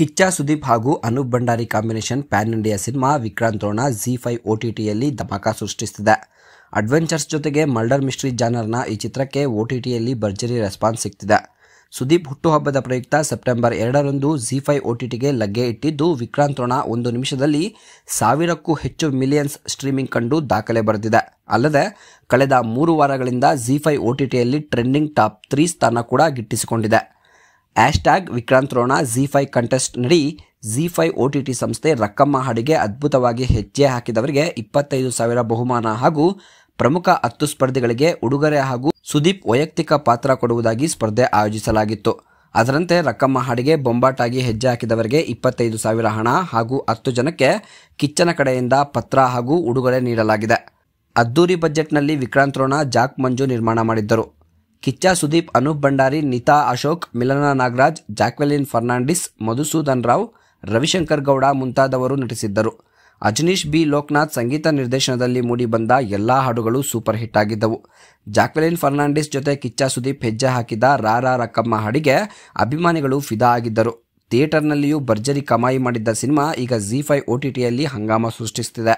ಕಿಚ್ಚ ಸುದೀಪ್ ಹಾಗೂ Anup Bhandari combination pan India cinema Vikrant Rona Zee five ಓಟಿಟಿಯಲ್ಲಿ ಧಮಾಕ ಸೃಷ್ಟಿಸಿದೆ ಅಡ್ವೆಂಚರ್ಸ್ ಜೊತೆಗೆ ಮರ್ಡರ್ ಮಿಸ್ಟ್ರಿ ಜಾನರ್ನ ಈ ಚಿತ್ರಕ್ಕೆ ಓಟಿಟಿಯಲ್ಲಿ ಭರ್ಜರಿ ರೆಸ್ಪಾನ್ಸ್ ಸಿಕ್ತಿದೆ ಸುದೀಪ್ ಹುಟ್ಟುಹಬ್ಬದ ಪ್ರಯುಕ್ತ ಸೆಪ್ಟೆಂಬರ್ ಎರಡರಂದು ಜಿ ಫೈ ಓಟಿಟಿಗೆ ಲಗ್ಗೆ ಇಟ್ಟಿದ್ದು ವಿಕ್ರಾಂತ್ ರೋಣ ಒಂದು ನಿಮಿಷದಲ್ಲಿ ಸಾವಿರಕ್ಕೂ ಹೆಚ್ಚು ಮಿಲಿಯನ್ಸ್ ಸ್ಟ್ರೀಮಿಂಗ್ ಕಂಡು ದಾಖಲೆ ಬರೆದಿದೆ ಅಲ್ಲದೆ ಕಳೆದ ಮೂರು ವಾರಗಳಿಂದ ಜಿ ಫೈ ಓಟಿಟಿಯಲ್ಲಿ ಟ್ರೆಂಡಿಂಗ್ ಟಾಪ್ ತ್ರೀ ಸ್ಥಾನ ಕೂಡ ಗಿಟ್ಟಿಸಿಕೊಂಡಿದೆ hashtag Vikrant Rona Zee five contest ನಡಿ Zee five O T T ಸಂಸ್ಥೆ ರಕ್ಕಮ್ಮ ಹಾಡಿಗೆ ಅದ್ಭುತವಾಗಿ ಹೆಜ್ಜೆ ಹಾಕಿದವರಿಗೆ ಇಪ್ಪತ್ತೈದು ಸಾವಿರ ಬಹುಮಾನ ಹಾಗೂ ಪ್ರಮುಖ ಹತ್ತು ಸ್ಪರ್ಧಿಗಳಿಗೆ ಉಡುಗೊರೆ ಹಾಗೂ ಸುದೀಪ್ ವೈಯಕ್ತಿಕ ಪಾತ್ರ ಕೊಡುವುದಾಗಿ ಸ್ಪರ್ಧೆ ಆಯೋಜಿಸಲಾಗಿತ್ತು ಅದರಂತೆ ರಕ್ಕಮ್ಮ ಹಾಡಿಗೆ ಬೊಂಬಾಟಾಗಿ ಹೆಜ್ಜೆ ಹಾಕಿದವರಿಗೆ ಇಪ್ಪತ್ತೈದು ಸಾವಿರ ಹಣ ಹಾಗೂ ಹತ್ತು ಜನಕ್ಕೆ ಕಿಚ್ಚನ ಕಡೆಯಿಂದ ಪತ್ರ ಹಾಗೂ ಉಡುಗೊರೆ ನೀಡಲಾಗಿದೆ ಅದ್ದೂರಿ ಬಜೆಟ್ನಲ್ಲಿ ವಿಕ್ರಾಂತ್ ರೋಣ ಜಾಕ್ ಮಂಜು ನಿರ್ಮಾಣ ಮಾಡಿದ್ದರು ಕಿಚ್ಚ ಸುದೀಪ್ ಅನೂಪ್ ಭಂಡಾರಿ ನಿತಾ ಅಶೋಕ್ ಮಿಲನ ನಾಗರಾಜ್ ಜಾಕ್ವೆಲಿನ್ ಫರ್ನಾಂಡಿಸ್ ಮಧುಸೂದನ್ ರಾವ್ ರವಿಶಂಕರ್ ಗೌಡ ಮುಂತಾದವರು ನಟಿಸಿದ್ದರು ಅಜನೀಶ್ ಬಿ ಲೋಕನಾಥ್ ಸಂಗೀತ ನಿರ್ದೇಶನದಲ್ಲಿ ಮೂಡಿಬಂದ ಎಲ್ಲ ಹಾಡುಗಳು ಸೂಪರ್ ಹಿಟ್ ಆಗಿದ್ದವು ಜಾಕ್ವೆಲಿನ್ ಫರ್ನಾಂಡಿಸ್ ಜೊತೆ ಕಿಚ್ಚ ಸುದೀಪ್ ಹೆಜ್ಜೆ ಹಾಕಿದ ರಾರಾ ರಕ್ಕಮ್ಮ ಹಾಡಿಗೆ ಅಭಿಮಾನಿಗಳು ಫಿದಾ ಆಗಿದ್ದರು ಥಿಯೇಟರ್ನಲ್ಲಿಯೂ ಭರ್ಜರಿ ಕಮಾಯಿ ಮಾಡಿದ್ದ ಸಿನಿಮಾ ಈಗ ಜಿ ಫೈವ್ ಓಟಿಟಿಯಲ್ಲಿ ಹಂಗಾಮ ಸೃಷ್ಟಿಸುತ್ತಿದೆ